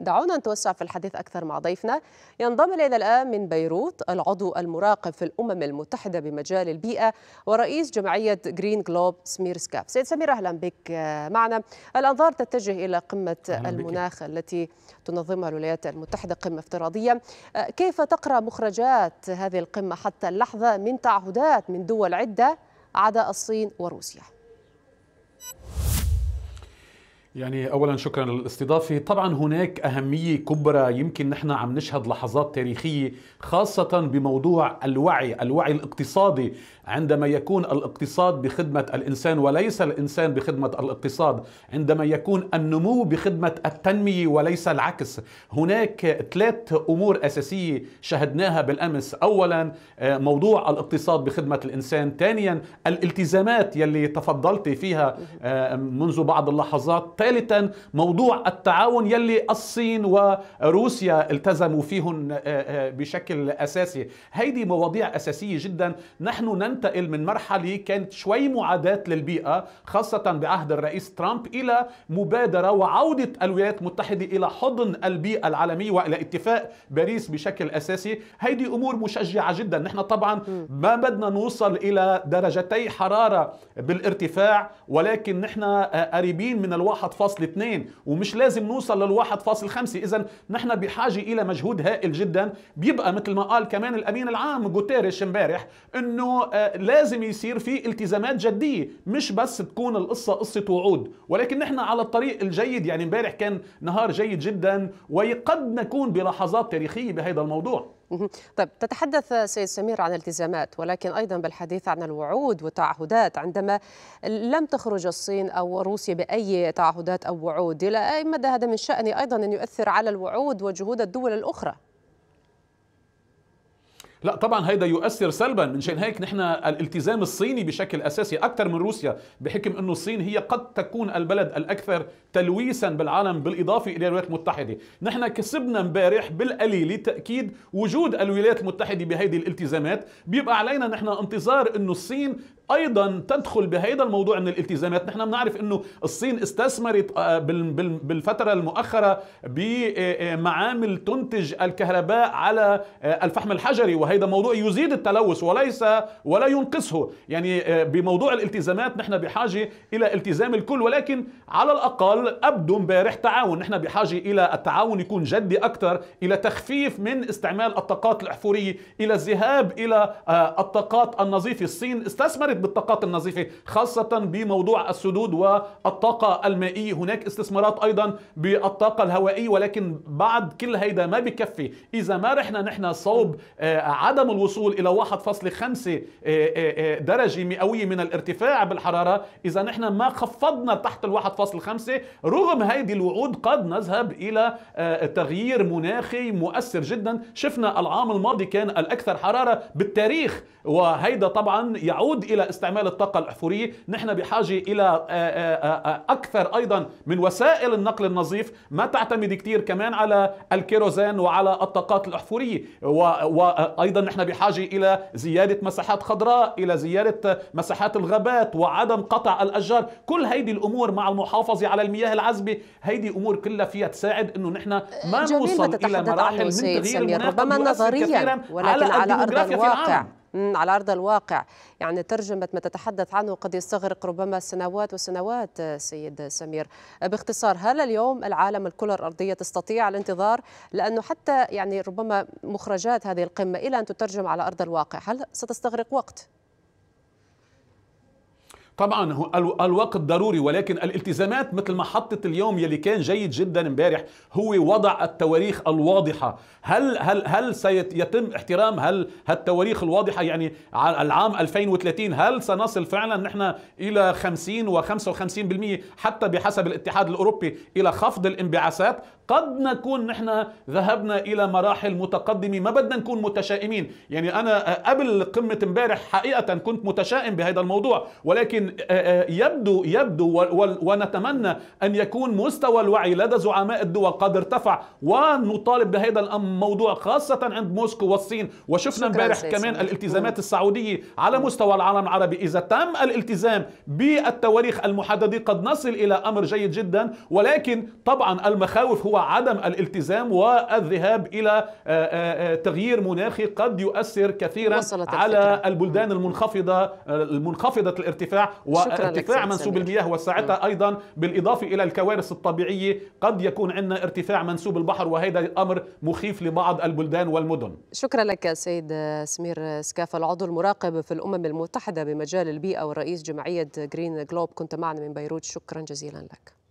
دعونا نتوسع في الحديث أكثر مع ضيفنا ينضم إلينا الآن من بيروت العضو المراقب في الأمم المتحدة بمجال البيئة ورئيس جمعية جرين جلوب سمير سكاب سيد سمير أهلا بك آه، معنا الأنظار تتجه إلى قمة المناخ بك. التي تنظمها الولايات المتحدة قمة افتراضية آه، كيف تقرأ مخرجات هذه القمة حتى اللحظة من تعهدات من دول عدة عدا الصين وروسيا يعني اولا شكرا للاستضافه طبعا هناك اهميه كبرى يمكن نحن عم نشهد لحظات تاريخيه خاصه بموضوع الوعي الوعي الاقتصادي عندما يكون الاقتصاد بخدمة الإنسان وليس الإنسان بخدمة الاقتصاد عندما يكون النمو بخدمة التنمية وليس العكس هناك ثلاث أمور أساسية شهدناها بالأمس أولا آه، موضوع الاقتصاد بخدمة الإنسان ثانيا الالتزامات يلي تفضلت فيها آه، منذ بعض اللحظات ثالثا موضوع التعاون يلي الصين وروسيا التزموا فيهن آه، بشكل أساسي هيدي مواضيع أساسية جدا نحن ننتهي ننتقل من مرحلة كانت شوي معاداة للبيئة خاصة بعهد الرئيس ترامب إلى مبادرة وعودة الولايات المتحدة إلى حضن البيئة العالمية وإلى اتفاق باريس بشكل أساسي هيدي أمور مشجعة جدا نحن طبعا ما بدنا نوصل إلى درجتي حرارة بالارتفاع ولكن نحن قريبين من الواحد فاصل اثنين ومش لازم نوصل للواحد فاصل خمسة إذا نحن بحاجة إلى مجهود هائل جدا بيبقى مثل ما قال كمان الأمين العام جوتيريش امبارح إنه آه، لازم يصير في التزامات جديه مش بس تكون القصه قصه وعود ولكن نحن على الطريق الجيد يعني امبارح كان نهار جيد جدا وقد نكون بلحظات تاريخيه بهذا الموضوع طيب تتحدث سيد سمير عن التزامات ولكن ايضا بالحديث عن الوعود والتعهدات عندما لم تخرج الصين او روسيا باي تعهدات او وعود الى اي مدى هذا من شأن ايضا ان يؤثر على الوعود وجهود الدول الاخرى لا طبعا هيدا يؤثر سلبا من شان هيك نحن الالتزام الصيني بشكل اساسي اكثر من روسيا بحكم انه الصين هي قد تكون البلد الاكثر تلويسا بالعالم بالاضافه الى الولايات المتحده نحن كسبنا امبارح بالقليل تاكيد وجود الولايات المتحده بهيدي الالتزامات بيبقى علينا نحن انتظار انه الصين ايضا تدخل بهيدا الموضوع من الالتزامات نحن بنعرف انه الصين استثمرت آه، بالفتره المؤخره بمعامل آه، آه، تنتج الكهرباء على الفحم الحجري وهيدا موضوع يزيد التلوث وليس ولا ينقصه يعني بموضوع الالتزامات نحن بحاجه الى التزام الكل ولكن على الاقل ابدو امبارح تعاون نحن بحاجه الى التعاون يكون جدي اكثر الى تخفيف من استعمال الطاقات الاحفوريه الى الذهاب الى الطاقات النظيفه الصين استثمرت تمتلك بالطاقات النظيفة خاصة بموضوع السدود والطاقة المائية هناك استثمارات أيضا بالطاقة الهوائية ولكن بعد كل هيدا ما بكفي إذا ما رحنا نحن صوب آه، عدم الوصول إلى 1.5 آه، آه، درجة مئوية من الارتفاع بالحرارة إذا نحن ما خفضنا تحت ال 1.5 رغم هيدي الوعود قد نذهب إلى تغيير مناخي مؤثر جدا شفنا العام الماضي كان الأكثر حرارة بالتاريخ وهيدا طبعا يعود إلى استعمال الطاقه الاحفوريه نحن بحاجه الى آه، آه، آه، اكثر ايضا من وسائل النقل النظيف ما تعتمد كثير كمان على الكيروزين وعلى الطاقات الاحفوريه وايضا نحن بحاجه الى زياده مساحات خضراء الى زياده مساحات الغابات وعدم قطع الاشجار كل هيدي الامور مع المحافظه على المياه العذبه هيدي امور كلها فيها تساعد انه نحن ما نوصل الى مراحل من تغيير ربما نظريا ولكن على ارض الواقع على أرض الواقع يعني ترجمة ما تتحدث عنه قد يستغرق ربما سنوات وسنوات آه، سيد سمير آه، باختصار هل اليوم العالم الكرة الأرضية تستطيع الانتظار لأنه حتى يعني ربما مخرجات هذه القمة إلى أن تترجم على أرض الواقع هل ستستغرق وقت؟ طبعا هو الوقت ضروري ولكن الالتزامات مثل ما حطت اليوم يلي كان جيد جدا امبارح هو وضع التواريخ الواضحه هل هل هل سيتم احترام هل هالتواريخ الواضحه يعني العام 2030 هل سنصل فعلا نحن الى 50 و55% حتى بحسب الاتحاد الاوروبي الى خفض الانبعاثات قد نكون نحن ذهبنا الى مراحل متقدمه ما بدنا نكون متشائمين يعني انا قبل قمه امبارح حقيقه كنت متشائم بهذا الموضوع ولكن آه، آه، يبدو يبدو ونتمنى ان يكون مستوى الوعي لدى زعماء الدول قد ارتفع ونطالب بهذا الموضوع خاصه عند موسكو والصين وشفنا امبارح كمان الالتزامات السعوديه على مستوى العالم العربي اذا تم الالتزام بالتواريخ المحدده قد نصل الى امر جيد جدا ولكن طبعا المخاوف هو عدم الالتزام والذهاب الى آه، تغيير مناخي قد يؤثر كثيرا على البلدان المنخفضه المنخفضه الارتفاع وارتفاع منسوب المياه وساعتها نعم. ايضا بالاضافه الى الكوارث الطبيعيه قد يكون عندنا ارتفاع منسوب البحر وهذا امر مخيف لبعض البلدان والمدن شكرا لك سيد سمير سكافا العضو المراقب في الامم المتحده بمجال البيئه والرئيس جمعيه جرين جلوب كنت معنا من بيروت شكرا جزيلا لك